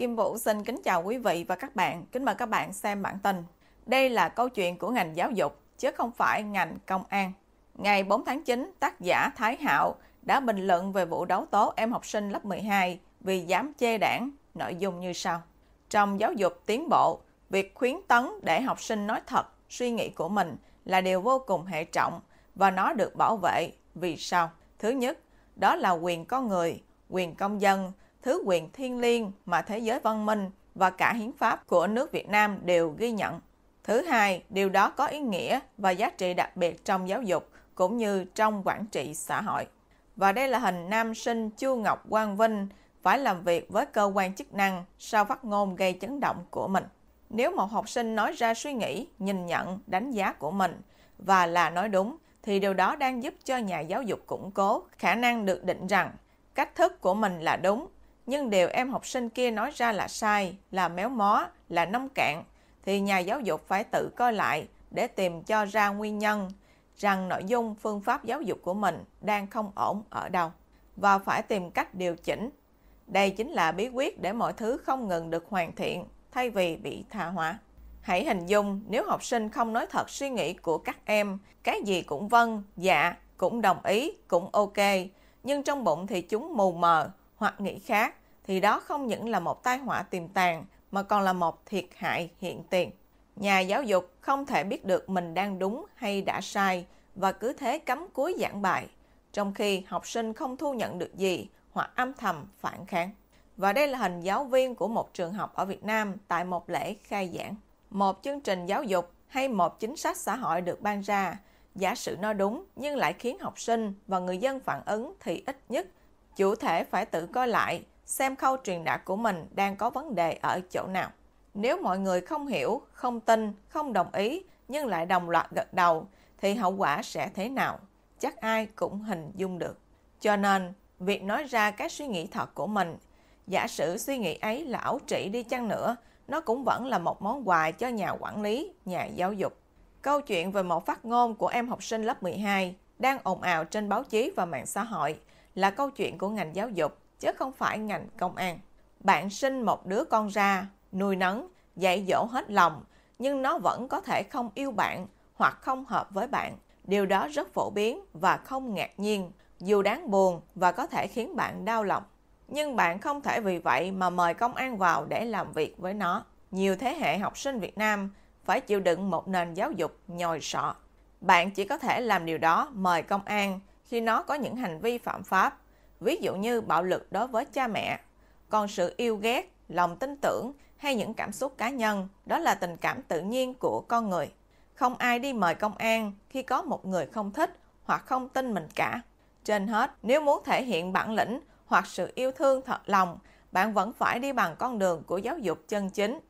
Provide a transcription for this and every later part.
Kim Vũ xin kính chào quý vị và các bạn. Kính mời các bạn xem bản tin. Đây là câu chuyện của ngành giáo dục, chứ không phải ngành công an. Ngày 4 tháng 9, tác giả Thái Hạo đã bình luận về vụ đấu tố em học sinh lớp 12 vì dám chê đảng, nội dung như sau. Trong giáo dục tiến bộ, việc khuyến tấn để học sinh nói thật, suy nghĩ của mình là điều vô cùng hệ trọng và nó được bảo vệ vì sao? Thứ nhất, đó là quyền con người, quyền công dân thứ quyền thiên liêng mà thế giới văn minh và cả hiến pháp của nước Việt Nam đều ghi nhận. Thứ hai, điều đó có ý nghĩa và giá trị đặc biệt trong giáo dục cũng như trong quản trị xã hội. Và đây là hình nam sinh Chu Ngọc Quang Vinh phải làm việc với cơ quan chức năng sau phát ngôn gây chấn động của mình. Nếu một học sinh nói ra suy nghĩ, nhìn nhận, đánh giá của mình và là nói đúng, thì điều đó đang giúp cho nhà giáo dục củng cố khả năng được định rằng cách thức của mình là đúng nhưng điều em học sinh kia nói ra là sai, là méo mó, là nông cạn, thì nhà giáo dục phải tự coi lại để tìm cho ra nguyên nhân rằng nội dung phương pháp giáo dục của mình đang không ổn ở đâu và phải tìm cách điều chỉnh. Đây chính là bí quyết để mọi thứ không ngừng được hoàn thiện thay vì bị tha hóa. Hãy hình dung nếu học sinh không nói thật suy nghĩ của các em, cái gì cũng vâng, dạ, cũng đồng ý, cũng ok, nhưng trong bụng thì chúng mù mờ hoặc nghĩ khác thì đó không những là một tai họa tiềm tàng mà còn là một thiệt hại hiện tiền. Nhà giáo dục không thể biết được mình đang đúng hay đã sai và cứ thế cấm cúi giảng bài, trong khi học sinh không thu nhận được gì hoặc âm thầm phản kháng. Và đây là hình giáo viên của một trường học ở Việt Nam tại một lễ khai giảng. Một chương trình giáo dục hay một chính sách xã hội được ban ra, giả sử nó đúng nhưng lại khiến học sinh và người dân phản ứng thì ít nhất chủ thể phải tự coi lại xem khâu truyền đạt của mình đang có vấn đề ở chỗ nào. Nếu mọi người không hiểu, không tin, không đồng ý nhưng lại đồng loạt gật đầu thì hậu quả sẽ thế nào? Chắc ai cũng hình dung được. Cho nên, việc nói ra các suy nghĩ thật của mình, giả sử suy nghĩ ấy là ảo trị đi chăng nữa, nó cũng vẫn là một món quà cho nhà quản lý, nhà giáo dục. Câu chuyện về một phát ngôn của em học sinh lớp 12 đang ồn ào trên báo chí và mạng xã hội là câu chuyện của ngành giáo dục chứ không phải ngành công an. Bạn sinh một đứa con ra, nuôi nấng, dạy dỗ hết lòng, nhưng nó vẫn có thể không yêu bạn hoặc không hợp với bạn. Điều đó rất phổ biến và không ngạc nhiên, dù đáng buồn và có thể khiến bạn đau lòng. Nhưng bạn không thể vì vậy mà mời công an vào để làm việc với nó. Nhiều thế hệ học sinh Việt Nam phải chịu đựng một nền giáo dục nhồi sọ. Bạn chỉ có thể làm điều đó mời công an khi nó có những hành vi phạm pháp ví dụ như bạo lực đối với cha mẹ. Còn sự yêu ghét, lòng tin tưởng hay những cảm xúc cá nhân, đó là tình cảm tự nhiên của con người. Không ai đi mời công an khi có một người không thích hoặc không tin mình cả. Trên hết, nếu muốn thể hiện bản lĩnh hoặc sự yêu thương thật lòng, bạn vẫn phải đi bằng con đường của giáo dục chân chính.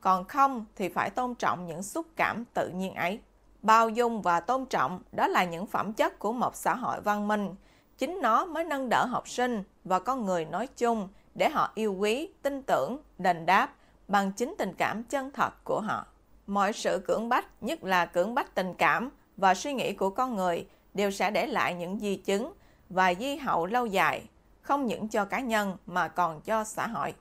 Còn không thì phải tôn trọng những xúc cảm tự nhiên ấy. Bao dung và tôn trọng đó là những phẩm chất của một xã hội văn minh, Chính nó mới nâng đỡ học sinh và con người nói chung để họ yêu quý, tin tưởng, đền đáp bằng chính tình cảm chân thật của họ. Mọi sự cưỡng bách, nhất là cưỡng bách tình cảm và suy nghĩ của con người đều sẽ để lại những di chứng và di hậu lâu dài, không những cho cá nhân mà còn cho xã hội.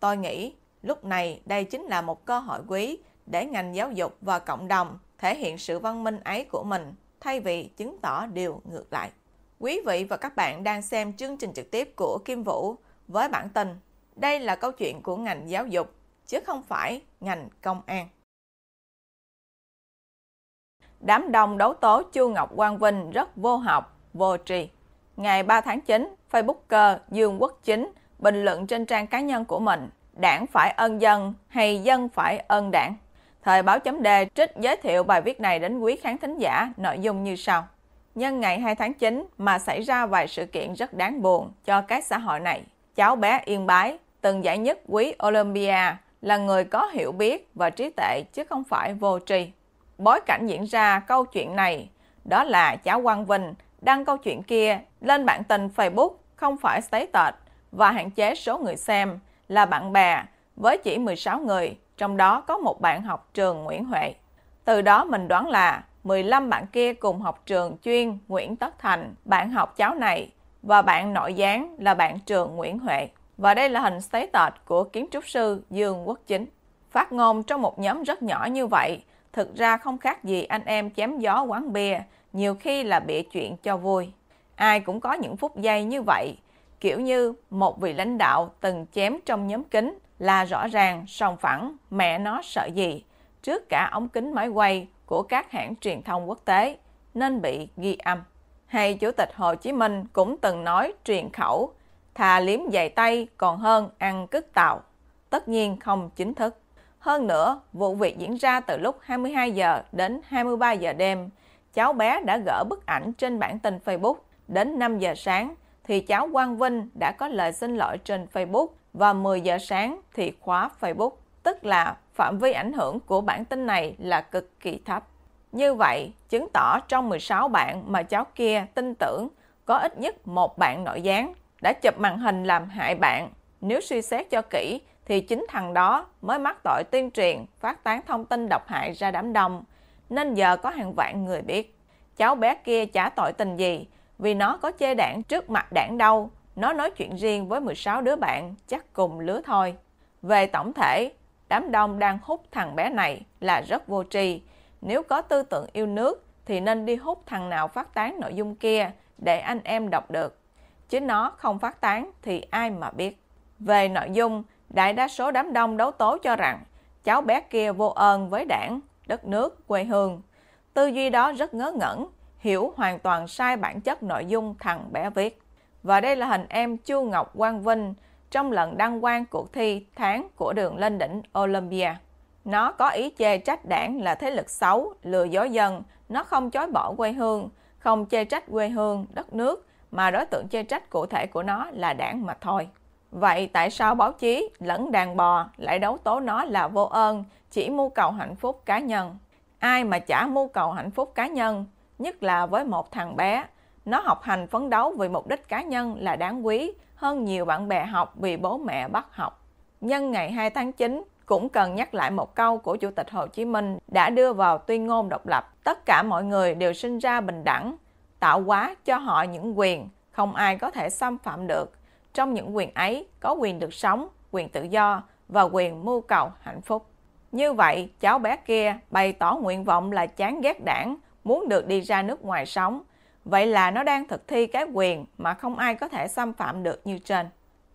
Tôi nghĩ lúc này đây chính là một cơ hội quý để ngành giáo dục và cộng đồng thể hiện sự văn minh ấy của mình thay vì chứng tỏ điều ngược lại. Quý vị và các bạn đang xem chương trình trực tiếp của Kim Vũ với bản tin Đây là câu chuyện của ngành giáo dục, chứ không phải ngành công an. Đám đông đấu tố Chu Ngọc Quang Vinh rất vô học, vô tri. Ngày 3 tháng 9, Facebooker Dương Quốc Chính bình luận trên trang cá nhân của mình Đảng phải ân dân hay dân phải ân đảng. Thời báo chấm đề trích giới thiệu bài viết này đến quý khán thính giả nội dung như sau nhân ngày 2 tháng 9 mà xảy ra vài sự kiện rất đáng buồn cho cái xã hội này. Cháu bé Yên Bái, từng giải nhất quý Olympia, là người có hiểu biết và trí tuệ chứ không phải vô tri. Bối cảnh diễn ra câu chuyện này, đó là cháu Quang Vinh đăng câu chuyện kia lên bản tin Facebook không phải status và hạn chế số người xem là bạn bè với chỉ 16 người, trong đó có một bạn học trường Nguyễn Huệ. Từ đó mình đoán là 15 bạn kia cùng học trường chuyên Nguyễn Tất Thành, bạn học cháu này và bạn nội gián là bạn trường Nguyễn Huệ. Và đây là hình sấy tệt của kiến trúc sư Dương Quốc Chính. Phát ngôn trong một nhóm rất nhỏ như vậy, thực ra không khác gì anh em chém gió quán bia, nhiều khi là bịa chuyện cho vui. Ai cũng có những phút giây như vậy, kiểu như một vị lãnh đạo từng chém trong nhóm kính là rõ ràng sòng phẳng mẹ nó sợ gì trước cả ống kính máy quay của các hãng truyền thông quốc tế nên bị ghi âm. Hay Chủ tịch Hồ Chí Minh cũng từng nói truyền khẩu, thà liếm giày tay còn hơn ăn cứt tàu, tất nhiên không chính thức. Hơn nữa, vụ việc diễn ra từ lúc 22 giờ đến 23 giờ đêm, cháu bé đã gỡ bức ảnh trên bản tin Facebook. Đến 5 giờ sáng thì cháu Quang Vinh đã có lời xin lỗi trên Facebook và 10 giờ sáng thì khóa Facebook tức là phạm vi ảnh hưởng của bản tin này là cực kỳ thấp. Như vậy, chứng tỏ trong 16 bạn mà cháu kia tin tưởng có ít nhất một bạn nội gián đã chụp màn hình làm hại bạn. Nếu suy xét cho kỹ thì chính thằng đó mới mắc tội tuyên truyền, phát tán thông tin độc hại ra đám đông, nên giờ có hàng vạn người biết. Cháu bé kia trả tội tình gì, vì nó có chê đảng trước mặt đảng đâu, nó nói chuyện riêng với 16 đứa bạn, chắc cùng lứa thôi. Về tổng thể, đám đông đang hút thằng bé này là rất vô tri. Nếu có tư tưởng yêu nước thì nên đi hút thằng nào phát tán nội dung kia để anh em đọc được. Chứ nó không phát tán thì ai mà biết. Về nội dung, đại đa số đám đông đấu tố cho rằng cháu bé kia vô ơn với đảng, đất nước, quê hương. Tư duy đó rất ngớ ngẩn, hiểu hoàn toàn sai bản chất nội dung thằng bé viết. Và đây là hình em Chu Ngọc Quang Vinh, trong lần đăng quang cuộc thi tháng của đường lên đỉnh Olympia. Nó có ý chê trách đảng là thế lực xấu, lừa dối dân, nó không chối bỏ quê hương, không chê trách quê hương, đất nước, mà đối tượng chê trách cụ thể của nó là đảng mà thôi. Vậy tại sao báo chí lẫn đàn bò lại đấu tố nó là vô ơn, chỉ mưu cầu hạnh phúc cá nhân? Ai mà chả mưu cầu hạnh phúc cá nhân, nhất là với một thằng bé nó học hành phấn đấu vì mục đích cá nhân là đáng quý hơn nhiều bạn bè học vì bố mẹ bắt học. Nhân ngày 2 tháng 9, cũng cần nhắc lại một câu của Chủ tịch Hồ Chí Minh đã đưa vào tuyên ngôn độc lập. Tất cả mọi người đều sinh ra bình đẳng, tạo hóa cho họ những quyền không ai có thể xâm phạm được. Trong những quyền ấy có quyền được sống, quyền tự do và quyền mưu cầu hạnh phúc. Như vậy, cháu bé kia bày tỏ nguyện vọng là chán ghét đảng, muốn được đi ra nước ngoài sống – Vậy là nó đang thực thi cái quyền mà không ai có thể xâm phạm được như trên.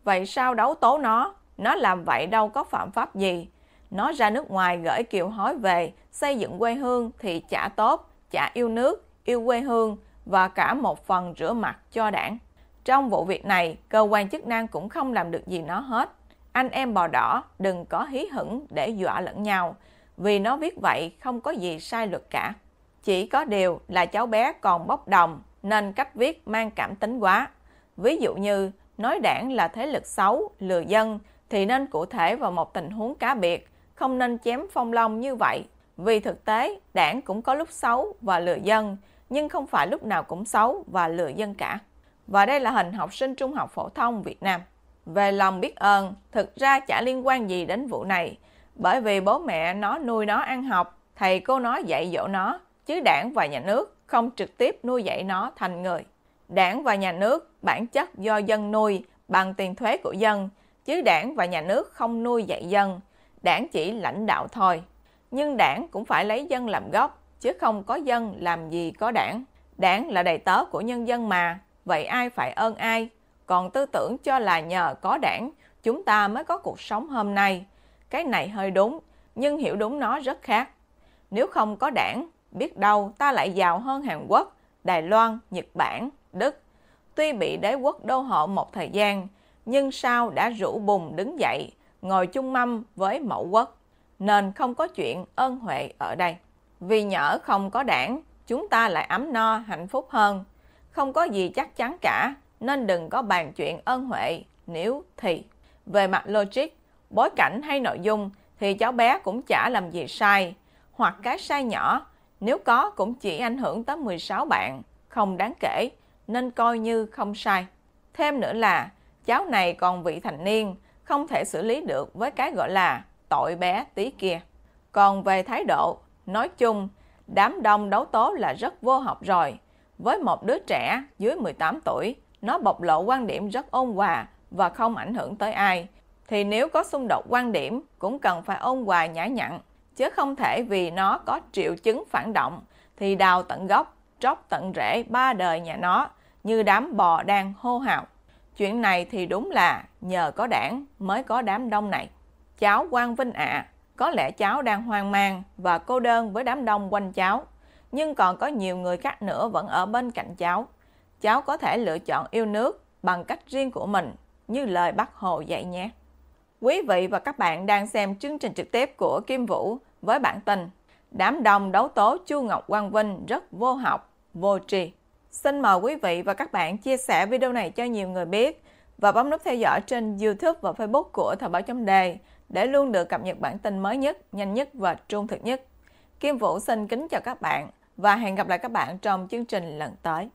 Vậy sao đấu tố nó? Nó làm vậy đâu có phạm pháp gì. Nó ra nước ngoài gửi kiều hối về, xây dựng quê hương thì chả tốt, chả yêu nước, yêu quê hương và cả một phần rửa mặt cho đảng. Trong vụ việc này, cơ quan chức năng cũng không làm được gì nó hết. Anh em bò đỏ đừng có hí hửng để dọa lẫn nhau, vì nó viết vậy không có gì sai luật cả. Chỉ có điều là cháu bé còn bốc đồng nên cách viết mang cảm tính quá. Ví dụ như nói đảng là thế lực xấu, lừa dân thì nên cụ thể vào một tình huống cá biệt, không nên chém phong long như vậy. Vì thực tế, đảng cũng có lúc xấu và lừa dân, nhưng không phải lúc nào cũng xấu và lừa dân cả. Và đây là hình học sinh trung học phổ thông Việt Nam. Về lòng biết ơn, thực ra chả liên quan gì đến vụ này, bởi vì bố mẹ nó nuôi nó ăn học, thầy cô nó dạy dỗ nó, chứ đảng và nhà nước không trực tiếp nuôi dạy nó thành người. Đảng và nhà nước bản chất do dân nuôi bằng tiền thuế của dân, chứ đảng và nhà nước không nuôi dạy dân, đảng chỉ lãnh đạo thôi. Nhưng đảng cũng phải lấy dân làm gốc, chứ không có dân làm gì có đảng. Đảng là đầy tớ của nhân dân mà, vậy ai phải ơn ai? Còn tư tưởng cho là nhờ có đảng, chúng ta mới có cuộc sống hôm nay. Cái này hơi đúng, nhưng hiểu đúng nó rất khác. Nếu không có đảng, biết đâu ta lại giàu hơn Hàn Quốc, Đài Loan, Nhật Bản, Đức. Tuy bị đế quốc đô hộ một thời gian, nhưng sau đã rủ bùng đứng dậy, ngồi chung mâm với mẫu quốc, nên không có chuyện ơn huệ ở đây. Vì nhỡ không có đảng, chúng ta lại ấm no hạnh phúc hơn. Không có gì chắc chắn cả, nên đừng có bàn chuyện ơn huệ, nếu thì. Về mặt logic, bối cảnh hay nội dung thì cháu bé cũng chả làm gì sai, hoặc cái sai nhỏ nếu có cũng chỉ ảnh hưởng tới 16 bạn, không đáng kể, nên coi như không sai. Thêm nữa là, cháu này còn vị thành niên, không thể xử lý được với cái gọi là tội bé tí kia. Còn về thái độ, nói chung, đám đông đấu tố là rất vô học rồi. Với một đứa trẻ dưới 18 tuổi, nó bộc lộ quan điểm rất ôn hòa và không ảnh hưởng tới ai. Thì nếu có xung đột quan điểm, cũng cần phải ôn hòa nhã nhặn chứ không thể vì nó có triệu chứng phản động thì đào tận gốc, tróc tận rễ ba đời nhà nó như đám bò đang hô hào. Chuyện này thì đúng là nhờ có đảng mới có đám đông này. Cháu Quang Vinh ạ, à, có lẽ cháu đang hoang mang và cô đơn với đám đông quanh cháu, nhưng còn có nhiều người khác nữa vẫn ở bên cạnh cháu. Cháu có thể lựa chọn yêu nước bằng cách riêng của mình, như lời bác Hồ dạy nhé. Quý vị và các bạn đang xem chương trình trực tiếp của Kim Vũ với bản tin Đám đông đấu tố Chu Ngọc Quang Vinh rất vô học, vô tri. Xin mời quý vị và các bạn chia sẻ video này cho nhiều người biết và bấm nút theo dõi trên YouTube và Facebook của Thời báo chấm đề để luôn được cập nhật bản tin mới nhất, nhanh nhất và trung thực nhất. Kim Vũ xin kính chào các bạn và hẹn gặp lại các bạn trong chương trình lần tới.